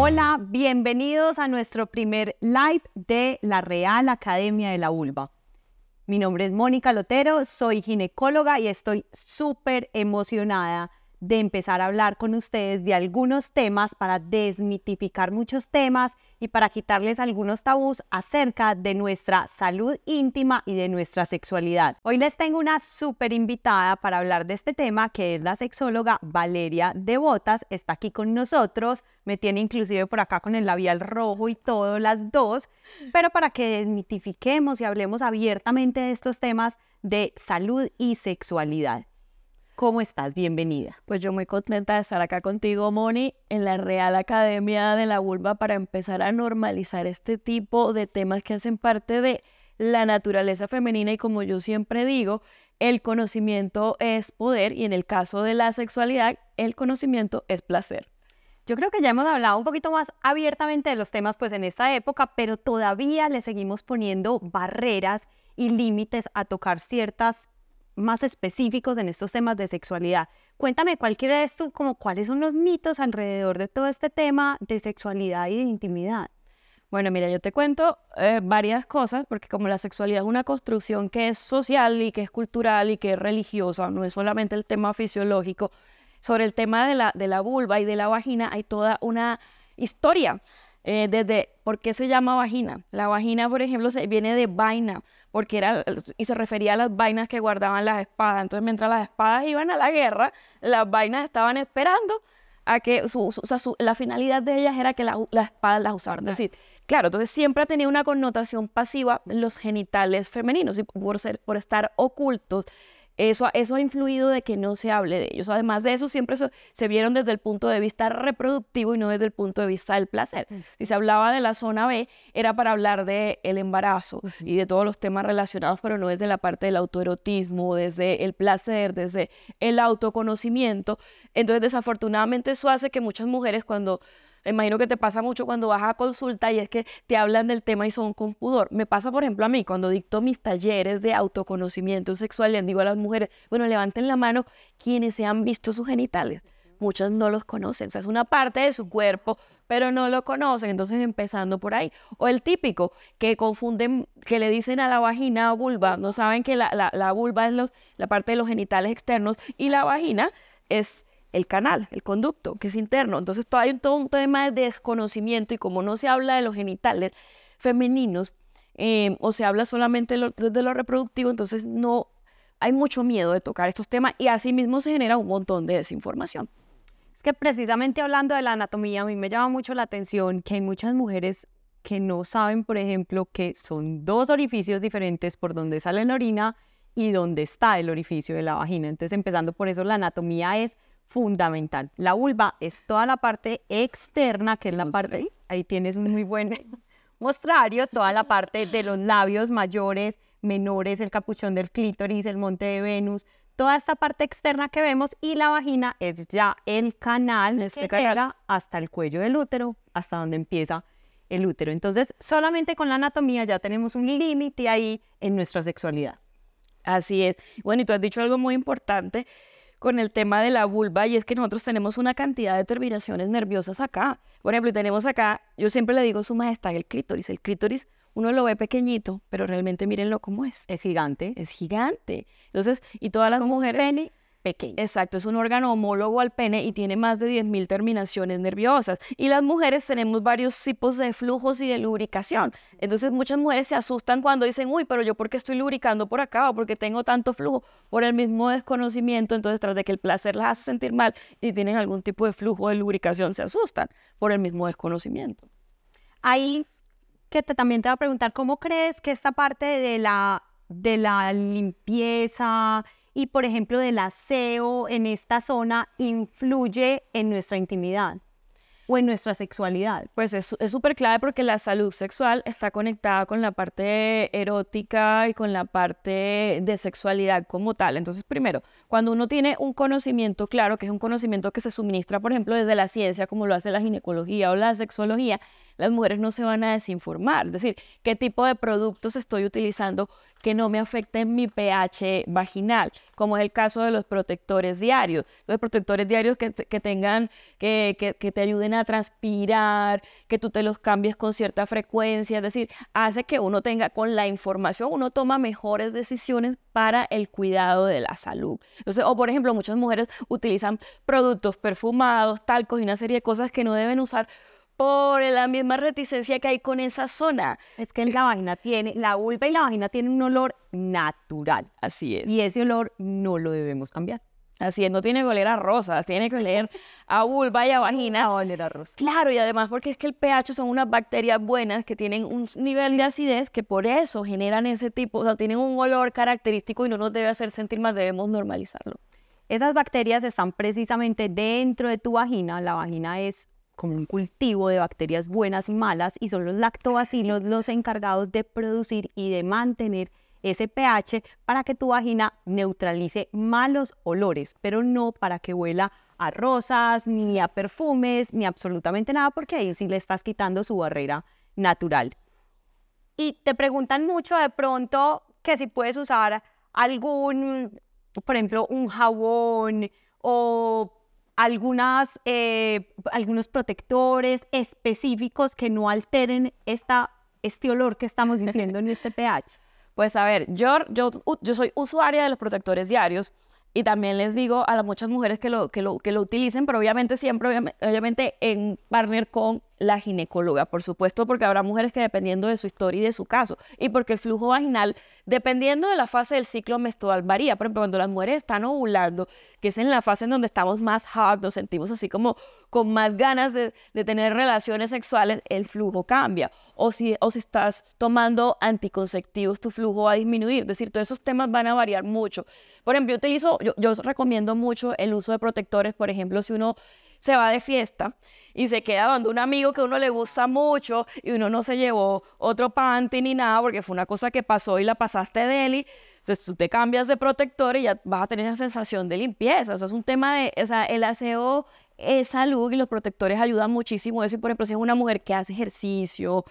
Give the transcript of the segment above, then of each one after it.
Hola, bienvenidos a nuestro primer live de la Real Academia de la Ulva. Mi nombre es Mónica Lotero, soy ginecóloga y estoy súper emocionada de empezar a hablar con ustedes de algunos temas para desmitificar muchos temas y para quitarles algunos tabús acerca de nuestra salud íntima y de nuestra sexualidad. Hoy les tengo una súper invitada para hablar de este tema que es la sexóloga Valeria Devotas. Está aquí con nosotros, me tiene inclusive por acá con el labial rojo y todas las dos, pero para que desmitifiquemos y hablemos abiertamente de estos temas de salud y sexualidad. ¿Cómo estás? Bienvenida. Pues yo muy contenta de estar acá contigo, Moni, en la Real Academia de la Vulva para empezar a normalizar este tipo de temas que hacen parte de la naturaleza femenina y como yo siempre digo, el conocimiento es poder y en el caso de la sexualidad, el conocimiento es placer. Yo creo que ya hemos hablado un poquito más abiertamente de los temas pues en esta época, pero todavía le seguimos poniendo barreras y límites a tocar ciertas más específicos en estos temas de sexualidad. Cuéntame, cualquiera de estos, como cuáles son los mitos alrededor de todo este tema de sexualidad y de intimidad? Bueno, mira, yo te cuento eh, varias cosas, porque como la sexualidad es una construcción que es social y que es cultural y que es religiosa, no es solamente el tema fisiológico, sobre el tema de la, de la vulva y de la vagina hay toda una historia. Eh, desde por qué se llama vagina. La vagina, por ejemplo, se, viene de vaina, porque era y se refería a las vainas que guardaban las espadas. Entonces, mientras las espadas iban a la guerra, las vainas estaban esperando a que su, o sea, su, la finalidad de ellas era que las espadas las usaran. Es decir, claro, entonces siempre ha tenido una connotación pasiva los genitales femeninos y por, ser, por estar ocultos eso, ha influido de que no se hable de ellos. Además de eso, siempre se vieron desde el punto de vista reproductivo y no desde el punto de vista del placer. Mm. Si se hablaba de la zona B, era para hablar del el embarazo y de todos los temas relacionados, pero no desde la parte del autoerotismo, desde el placer, desde el autoconocimiento. Entonces, desafortunadamente, eso hace que muchas mujeres cuando imagino que te pasa mucho cuando vas a consulta y es que te hablan del tema y son con pudor. Me pasa, por ejemplo, a mí cuando dicto mis talleres de autoconocimiento sexual, les digo a las mujeres, bueno, levanten la mano quienes se han visto sus genitales muchas no los conocen. O sea, es una parte de su cuerpo, pero no lo conocen. Entonces, empezando por ahí. O el típico, que confunden, que le dicen a la vagina o vulva, no saben que la, la, la vulva es la parte de los genitales externos y la vagina es el canal, el conducto, que es interno. Entonces, todo, hay todo un tema de desconocimiento y como no se habla de los genitales femeninos em, o se habla solamente de lo, reproductivo, entonces no hay mucho miedo de tocar estos temas y asimismo se genera un montón de desinformación. Es que precisamente hablando de la anatomía, a mí me llama mucho la atención que hay muchas mujeres que no saben, por ejemplo, que son dos orificios diferentes por donde sale la orina y dónde está el orificio de la vagina. Entonces, empezando por eso, la anatomía es fundamental. La vulva es toda la parte externa, que es la parte, ahí tienes un muy buen mostrario, toda la parte de los labios mayores, menores, el capuchón del clítoris, el monte de Venus, toda esta parte externa que vemos y la vagina es ya el canal este que canal. hasta el cuello del útero, hasta donde empieza el útero. Entonces, solamente con la anatomía ya tenemos un límite ahí en nuestra sexualidad. Así es. Bueno, y tú has dicho algo muy importante con el tema de la vulva y es que nosotros tenemos una cantidad de terminaciones nerviosas acá. Por ejemplo, tenemos acá, yo siempre le digo su majestad el clítoris. El clítoris uno lo ve pequeñito, pero realmente mírenlo cómo es. Es gigante. Es gigante. Entonces, y todas las mujeres... Exacto, es un órgano homólogo al pene y tiene más de 10.000 terminaciones nerviosas. Y las mujeres tenemos varios tipos de flujos y de lubricación. Entonces muchas mujeres se asustan cuando dicen, uy, pero yo por qué estoy lubricando por acá o porque tengo tanto flujo por el mismo desconocimiento. Entonces tras de que el placer las hace sentir mal y tienen algún tipo de flujo de lubricación, se asustan por el mismo desconocimiento. Ahí que también te va a preguntar, ¿cómo crees que esta parte de la, de la limpieza, y, por ejemplo, del aseo en esta zona influye en nuestra intimidad o en nuestra sexualidad? Pues es súper clave porque la salud sexual está conectada con la parte erótica y con la parte de sexualidad como tal. Entonces, primero, cuando uno tiene un conocimiento claro, que es un conocimiento que se suministra, por ejemplo, desde la ciencia, como lo hace la ginecología o la sexología, las mujeres no se van a desinformar. Es decir, qué tipo de productos estoy utilizando que no me afecten mi pH vaginal, como es el caso de los protectores diarios. Los protectores diarios que, tengan, que, que, te ayuden a transpirar, que tú te los cambies con cierta frecuencia, es decir, hace que uno tenga con la información, uno toma mejores decisiones para el cuidado de la salud. Entonces, o por ejemplo, muchas mujeres utilizan productos perfumados, talcos y una serie de cosas que no deben usar por la misma reticencia que hay con esa zona. Es que la vagina tiene, la vulva y la vagina tienen un olor natural. Así es. Y ese olor no lo debemos cambiar. Así es, no tiene que oler a rosas, tiene que oler a vulva y a vagina. A oler a rosas. Claro, y además porque es que el pH son unas bacterias buenas que tienen un nivel de acidez que por eso generan ese tipo, o sea, tienen un olor característico y no nos debe hacer sentir más debemos normalizarlo. Esas bacterias están precisamente dentro de tu vagina, la vagina es como un cultivo de bacterias buenas y malas, y son los lactobacilos los encargados de producir y de mantener ese pH para que tu vagina neutralice malos olores, pero no para que huela a rosas, ni a perfumes, ni absolutamente nada, porque ahí sí le estás quitando su barrera natural. Y te preguntan mucho de pronto que si puedes usar algún, por ejemplo, un jabón o algunas, eh, algunos protectores específicos que no alteren esta, este olor que estamos diciendo en este pH? Pues a ver, yo, yo, yo soy usuaria de los protectores diarios y también les digo a las muchas mujeres que lo, que lo, que lo utilicen, pero obviamente siempre, obviamente en partner con la ginecóloga, por supuesto, porque habrá mujeres que dependiendo de su historia y de su caso, y porque el flujo vaginal, dependiendo de la fase del ciclo menstrual, varía. Por ejemplo, cuando las mujeres están ovulando, que es en la fase en donde estamos más hot, nos sentimos así como con más ganas de, tener relaciones sexuales, el flujo cambia. O si, o si estás tomando anticonceptivos, tu flujo va a disminuir. Es decir, todos esos temas van a variar mucho. Por ejemplo, yo utilizo, yo, yo recomiendo mucho el uso de protectores. Por ejemplo, si uno se va de fiesta y se queda con un amigo que uno le gusta mucho y uno no se llevó otro panty ni nada porque fue una cosa que pasó y la pasaste de él. Entonces tú te cambias de protector y ya vas a tener esa sensación de limpieza. O sea, es un tema de, o sea, el aseo es salud y los protectores ayudan muchísimo. Eso, por ejemplo, si es una mujer que hace ejercicio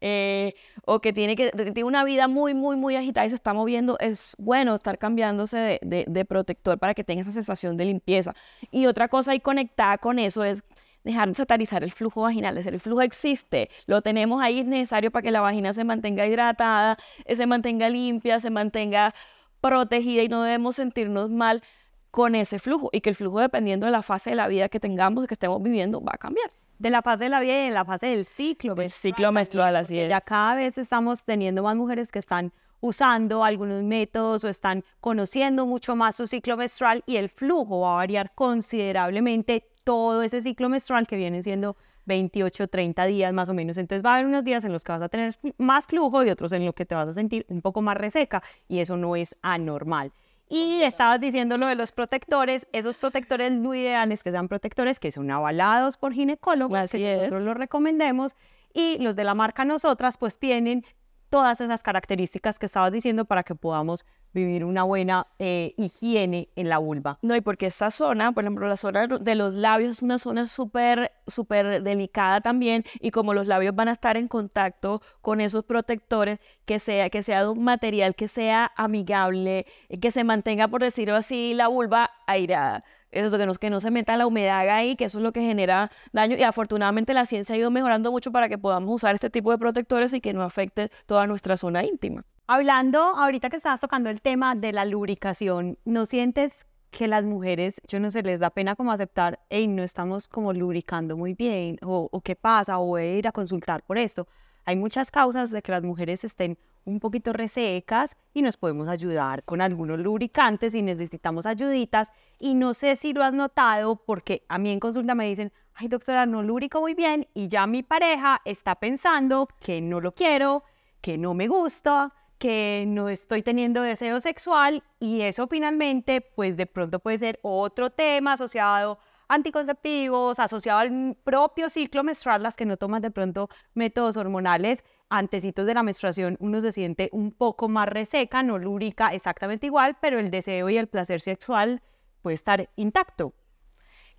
eh, o que tiene, que una vida muy, muy, muy agitada y se está moviendo, es bueno estar cambiándose de, de protector para que tenga esa sensación de limpieza. Y otra cosa ahí conectada con eso es dejar satanizar el flujo vaginal. Es el flujo existe, lo tenemos ahí, es necesario para que la vagina se mantenga hidratada, eh, se mantenga limpia, se mantenga protegida y no debemos sentirnos mal con ese flujo y que el flujo dependiendo de la fase de la vida que tengamos y que estemos viviendo va a cambiar. De la fase de la vida y de la fase del ciclo menstrual. ciclo menstrual, así es. Ya cada vez estamos teniendo más mujeres que están usando algunos métodos o están conociendo mucho más su ciclo menstrual y el flujo va a variar considerablemente todo ese ciclo menstrual que viene siendo 28, 30 días más o menos. Entonces va a haber unos días en los que vas a tener más flujo y otros en los que te vas a sentir un poco más reseca y eso no es anormal. Y estabas diciendo lo de los protectores. Esos protectores, no ideales que sean protectores que son avalados por ginecólogos, que nosotros los recomendemos. Y los de la marca Nosotras, pues tienen todas esas características que estabas diciendo para que podamos vivir una buena eh, higiene en la vulva. No, y porque esa zona, por ejemplo, la zona de los labios es una zona súper, súper delicada también, y como los labios van a estar en contacto con esos protectores, que sea, que sea de un material que sea amigable, que se mantenga, por decirlo así, la vulva airada. Eso que no, que no se meta la humedad ahí, que eso es lo que genera daño. Y afortunadamente la ciencia ha ido mejorando mucho para que podamos usar este tipo de protectores y que no afecte toda nuestra zona íntima. Hablando ahorita que estabas tocando el tema de la lubricación, ¿no sientes que las mujeres, yo no sé, les da pena como aceptar, hey, no estamos como lubricando muy bien, o, o qué pasa, o voy ir a consultar por esto? Hay muchas causas de que las mujeres estén un poquito resecas y nos podemos ayudar con algunos lubricantes si necesitamos ayuditas. Y no sé si lo has notado porque a mí en consulta me dicen, ay doctora, no lubrico muy bien y ya mi pareja está pensando que no lo quiero, que no me gusta, que no estoy teniendo deseo sexual y eso finalmente pues de pronto puede ser otro tema asociado anticonceptivos, asociado al propio ciclo menstrual, las que no tomas de pronto métodos hormonales antecitos de la menstruación uno se siente un poco más reseca, no lubrica exactamente igual, pero el deseo y el placer sexual puede estar intacto.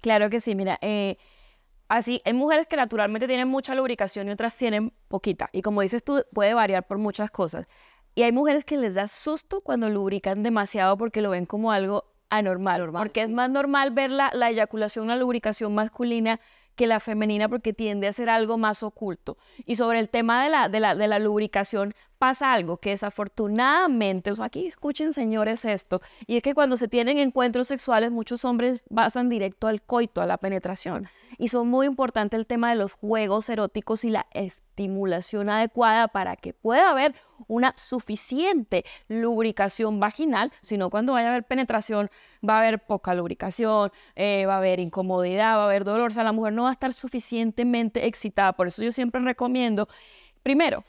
Claro que sí, mira, eh, así hay mujeres que naturalmente tienen mucha lubricación y otras tienen poquita, y como dices tú, puede variar por muchas cosas. Y hay mujeres que les da susto cuando lubrican demasiado porque lo ven como algo anormal, porque es más normal ver la, la eyaculación, la lubricación masculina que la femenina porque tiende a ser algo más oculto. Y sobre el tema de la, de la, de la lubricación, pasa algo que desafortunadamente, o sea, aquí escuchen señores esto, y es que cuando se tienen encuentros sexuales muchos hombres pasan directo al coito, a la penetración. Y son muy importante el tema de los juegos eróticos y la estimulación adecuada para que pueda haber una suficiente lubricación vaginal, sino cuando vaya a haber penetración va a haber poca lubricación, eh, va a haber incomodidad, va a haber dolor, o sea, la mujer no va a estar suficientemente excitada. Por eso yo siempre recomiendo, primero,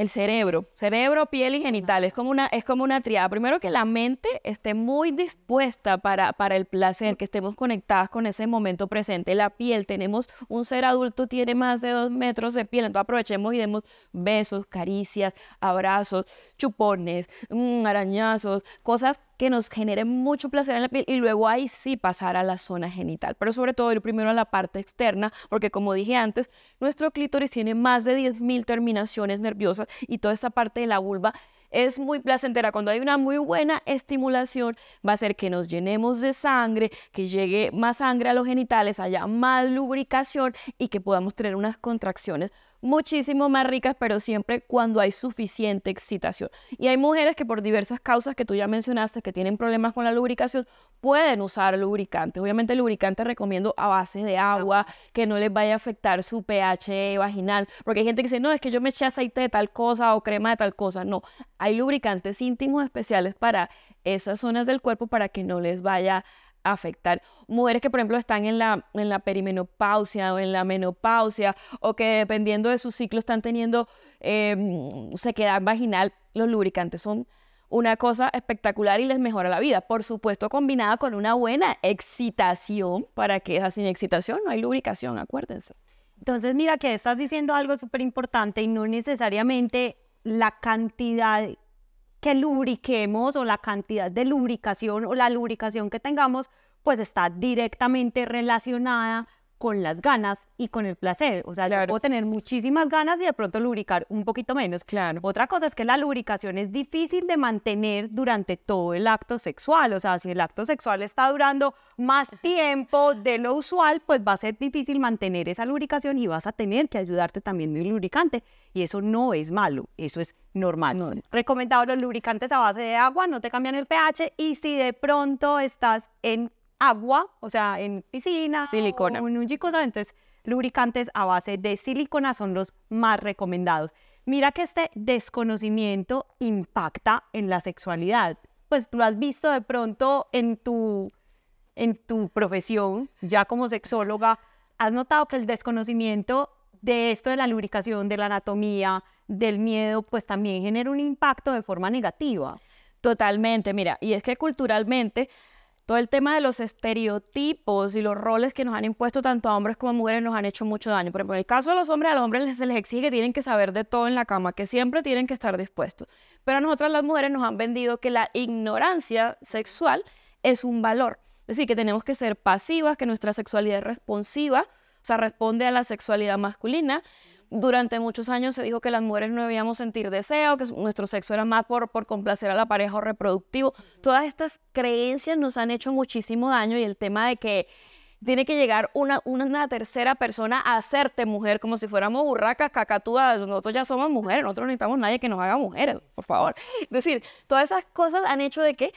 el cerebro, cerebro, piel y genital, es como una, es como una triada. Primero que la mente esté muy dispuesta para, para el placer, que estemos conectadas con ese momento presente. La piel, tenemos un ser adulto, tiene más de dos metros de piel, entonces aprovechemos y demos besos, caricias, abrazos, chupones, mm, arañazos, cosas que nos genere mucho placer en la piel y luego ahí sí pasar a la zona genital, pero sobre todo ir primero a la parte externa, porque como dije antes, nuestro clítoris tiene más de 10.000 terminaciones nerviosas y toda esa parte de la vulva es muy placentera. Cuando hay una muy buena estimulación, va a ser que nos llenemos de sangre, que llegue más sangre a los genitales, haya más lubricación y que podamos tener unas contracciones muchísimo más ricas, pero siempre cuando hay suficiente excitación. Y hay mujeres que por diversas causas que tú ya mencionaste, que tienen problemas con la lubricación, pueden usar lubricantes. Obviamente lubricantes recomiendo a base de agua, que no les vaya a afectar su pH vaginal, porque hay gente que dice, no, es que yo me eché aceite de tal cosa o crema de tal cosa. No, hay lubricantes íntimos especiales para esas zonas del cuerpo para que no les vaya afectar. Mujeres que, por ejemplo, están en la, en la perimenopausia o en la menopausia o que dependiendo de su ciclo están teniendo em, sequedad vaginal, los lubricantes son una cosa espectacular y les mejora la vida. Por supuesto, combinada con una buena excitación, para que sin excitación no hay lubricación, acuérdense. Entonces, mira que estás diciendo algo súper importante y no necesariamente la cantidad que lubriquemos o la cantidad de lubricación o la lubricación que tengamos, pues está directamente relacionada con las ganas y con el placer. O sea, yo puedo tener muchísimas ganas y de pronto lubricar un poquito menos. Claro. Otra cosa es que la lubricación es difícil de mantener durante todo el acto sexual. O sea, si el acto sexual está durando más tiempo de lo usual, pues va a ser difícil mantener esa lubricación y vas a tener que ayudarte también de un lubricante. Y eso no es malo, eso es normal. Recomendado los lubricantes a base de agua, no te cambian el pH. Y si de pronto estás en agua, o sea, en piscina, silicona. en un entonces lubricantes a base de silicona son los más recomendados. Mira que este desconocimiento impacta en la sexualidad. Pues lo has visto de pronto en tu, en tu profesión, ya como sexóloga, has notado que el desconocimiento de esto de la lubricación, de la anatomía, del miedo, pues también genera un impacto de forma negativa. Totalmente, mira, y es que culturalmente todo el tema de los estereotipos y los roles que nos han impuesto tanto a hombres como a mujeres nos han hecho mucho daño. Por ejemplo, en el caso de los hombres, a los hombres se les exige que tienen que saber de todo en la cama, que siempre tienen que estar dispuestos. Pero a nosotras las mujeres nos han vendido que la ignorancia sexual es un valor. Es decir, que tenemos que ser pasivas, que nuestra sexualidad es responsiva, o sea, responde a la sexualidad masculina durante muchos años se dijo que las mujeres no debíamos sentir deseo, que nuestro sexo era más por, por complacer a la pareja o reproductivo. Todas estas creencias nos han hecho muchísimo daño y el tema de que tiene que llegar una, una tercera persona a hacerte mujer, como si fuéramos burracas, cacatúas, nosotros ya somos mujeres, nosotros no necesitamos nadie que nos haga mujeres, por favor. Es decir, todas esas cosas han hecho de que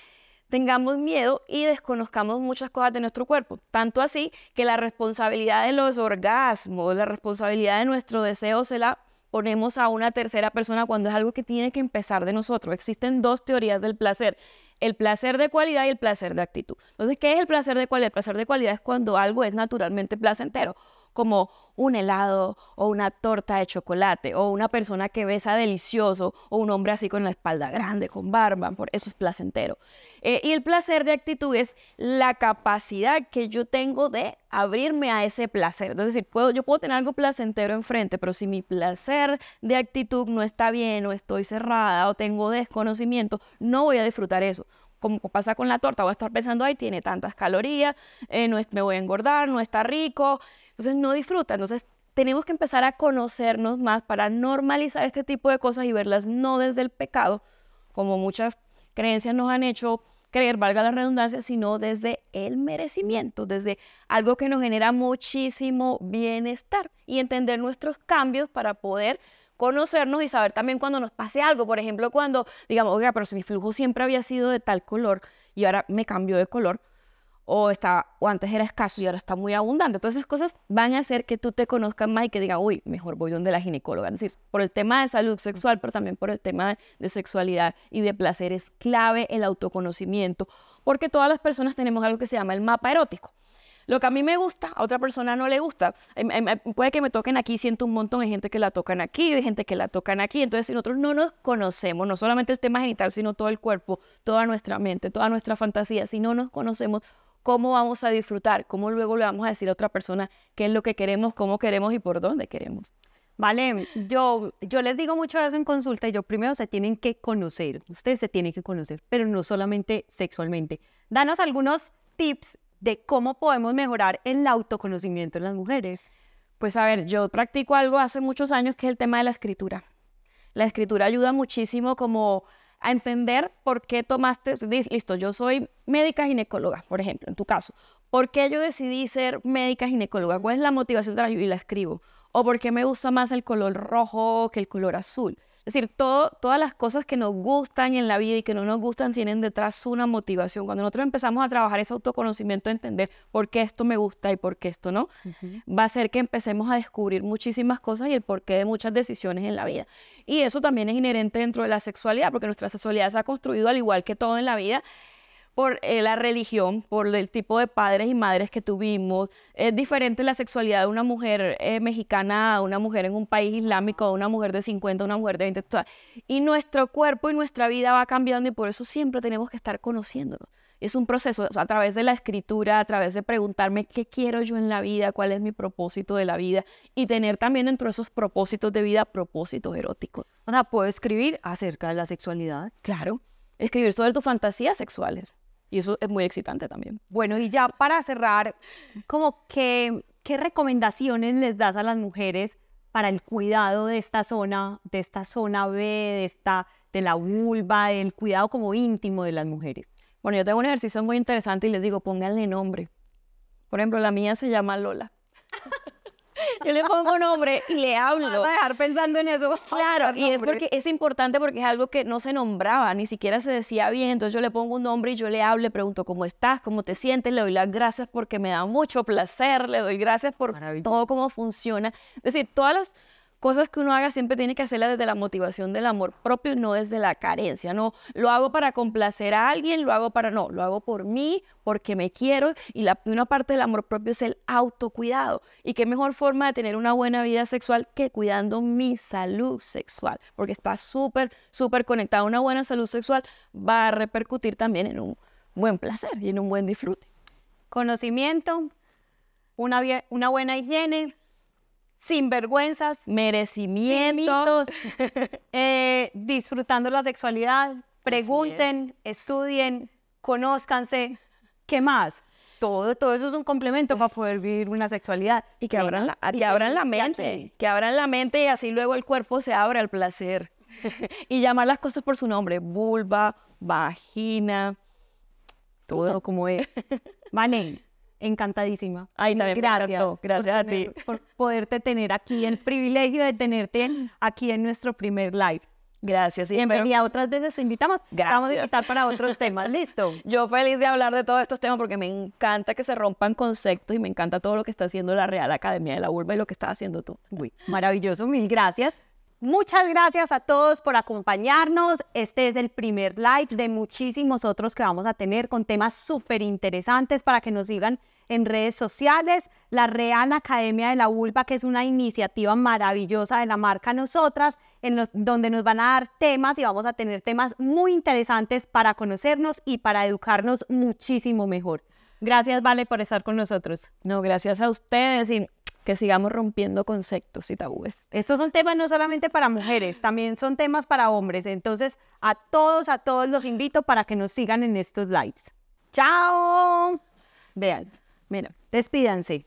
tengamos miedo y desconozcamos muchas cosas de nuestro cuerpo. Tanto así que la responsabilidad de los orgasmos, la responsabilidad de nuestro deseo se la ponemos a una tercera persona cuando es algo que tiene que empezar de nosotros. Existen dos teorías del placer, el placer de cualidad y el placer de actitud. Entonces, ¿qué es el placer de cualidad? El placer de cualidad es cuando algo es naturalmente placentero como un helado o una torta de chocolate o una persona que besa delicioso o un hombre así con la espalda grande, con barba, por eso es placentero. Eh, y el placer de actitud es la capacidad que yo tengo de abrirme a ese placer. Es decir, puedo, yo puedo tener algo placentero enfrente, pero si mi placer de actitud no está bien o estoy cerrada o tengo desconocimiento, no voy a disfrutar eso como pasa con la torta, voy a estar pensando, ay, tiene tantas calorías, eh, me voy a engordar, no está rico, entonces no disfruta. Entonces tenemos que empezar a conocernos más para normalizar este tipo de cosas y verlas no desde el pecado, como muchas creencias nos han hecho creer, valga la redundancia, sino desde el merecimiento, desde algo que nos genera muchísimo bienestar y entender nuestros cambios para poder conocernos y saber también cuando nos pase algo. Por ejemplo, cuando digamos, oiga, pero si mi flujo siempre había sido de tal color y ahora me cambió de color, o, está, o antes era escaso y ahora está muy abundante. Todas esas cosas van a hacer que tú te conozcas más y que digas, uy, mejor voy donde la ginecóloga. Es decir, por el tema de salud sexual, pero también por el tema de sexualidad y de placer es clave el autoconocimiento, porque todas las personas tenemos algo que se llama el mapa erótico. Lo que a mí me gusta, a otra persona no le gusta. Em, em, em, puede que me toquen aquí, siento un montón de gente que la tocan aquí, de gente que la tocan aquí. Entonces, si nosotros no nos conocemos, no solamente el tema genital, sino todo el cuerpo, toda nuestra mente, toda nuestra fantasía, si no nos conocemos, cómo vamos a disfrutar, cómo luego le vamos a decir a otra persona qué es lo que queremos, cómo queremos y por dónde queremos. Vale, yo, yo les digo mucho eso en consulta, yo primero se tienen que conocer, ustedes se tienen que conocer, pero no solamente sexualmente. Danos algunos tips de cómo podemos mejorar el autoconocimiento en las mujeres. Pues a ver, yo practico algo hace muchos años que es el tema de la escritura. La escritura ayuda muchísimo como a entender por qué tomaste, listo, yo soy médica ginecóloga, por ejemplo, en tu caso. ¿Por qué yo decidí ser médica ginecóloga? ¿Cuál es la motivación de la y la escribo? ¿O por qué me gusta más el color rojo que el color azul? Es decir, todo, todas las cosas que nos gustan en la vida y que no nos gustan tienen detrás una motivación. Cuando nosotros empezamos a trabajar ese autoconocimiento, entender por qué esto me gusta y por qué esto no, va a ser que empecemos a descubrir muchísimas cosas y el porqué de muchas decisiones en la vida. Y eso también es inherente dentro de la sexualidad, porque nuestra sexualidad se ha construido al igual que todo en la vida por eh, la religión, por el tipo de padres y madres que tuvimos. Es diferente la sexualidad de una mujer eh, mexicana a una mujer en un país islámico, a una mujer de 50, a una mujer de 20. Y nuestro cuerpo y nuestra vida va cambiando y por eso siempre tenemos que estar conociéndonos. Es un proceso a través de la escritura, a través de preguntarme qué quiero yo en la vida, cuál es mi propósito de la vida y tener también dentro de esos propósitos de vida propósitos eróticos. O sea, puedo escribir acerca de la sexualidad. Claro, escribir sobre tus fantasías sexuales. Y eso es muy excitante también. Bueno, y ya para cerrar, como que, ¿qué recomendaciones les das a las mujeres para el cuidado de esta zona, de esta zona B, de, esta, de la vulva, el cuidado como íntimo de las mujeres? Bueno, yo tengo un ejercicio muy interesante y les digo, pónganle nombre. Por ejemplo, la mía se llama Lola yo le pongo nombre y le hablo. Vas a dejar pensando en eso. Claro, y es porque es importante porque es algo que no se nombraba, ni siquiera se decía bien. Entonces yo le pongo un nombre y yo le hablo, le pregunto cómo estás, cómo te sientes, le doy las gracias porque me da mucho placer, le doy gracias por todo cómo funciona. Es decir, todas las cosas que uno haga siempre tiene que hacerlas desde la motivación del amor propio, no desde la carencia. No lo hago para complacer a alguien, lo hago para no, lo hago por mí, porque me quiero. Y una parte del amor propio es el autocuidado. Y qué mejor forma de tener una buena vida sexual que cuidando mi salud sexual, porque está súper, súper conectada. Una buena salud sexual va a repercutir también en un buen placer y en un buen disfrute. Conocimiento, una, una buena higiene, vergüenzas, merecimientos, eh, disfrutando la sexualidad, pregunten, estudien, conózcanse, ¿qué más? Todo, todo eso es un complemento para poder vivir una sexualidad. Y que abran la, abran la mente, que abran la mente y así luego el cuerpo se abre al placer. y llamar las cosas por su nombre, vulva, vagina, todo como es. Vale encantadísima. Ay, también gracias. Gracias a ti. Por poderte tener aquí, el privilegio de tenerte aquí en nuestro primer live. Gracias. Y, en y a otras veces te invitamos. Gracias. Vamos a invitar para otros temas. Listo. Yo feliz de hablar de todos estos temas porque me encanta que se rompan conceptos y me encanta todo lo que está haciendo la Real Academia de la Urba y lo que está haciendo tú. maravilloso. Mil gracias. Muchas gracias a todos por acompañarnos. Este es el primer live de muchísimos otros que vamos a tener con temas súper interesantes para que nos sigan en redes sociales, la Real Academia de la Vulva, que es una iniciativa maravillosa de la marca Nosotras, en donde nos van a dar temas y vamos a tener temas muy interesantes para conocernos y para educarnos muchísimo mejor. Gracias, Vale, por estar con nosotros. No, gracias a ustedes y que sigamos rompiendo conceptos y tabúes. Estos son temas no solamente para mujeres, también son temas para hombres. Entonces, a todos, a todos los invito para que nos sigan en estos lives. ¡Chao! Vean. Mira, despídanse.